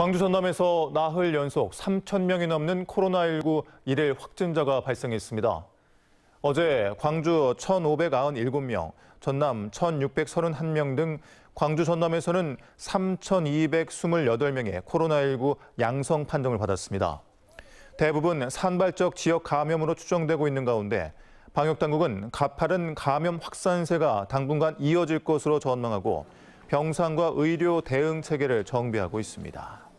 광주 전남에서 나흘 연속 3천 명이 넘는 코로나19 일일 확진자가 발생했습니다. 어제 광주 1,597명, 전남 1,631명 등 광주 전남에서는 3,228명의 코로나19 양성 판정을 받았습니다. 대부분 산발적 지역 감염으로 추정되고 있는 가운데 방역당국은 가파른 감염 확산세가 당분간 이어질 것으로 전망하고 병상과 의료 대응 체계를 정비하고 있습니다.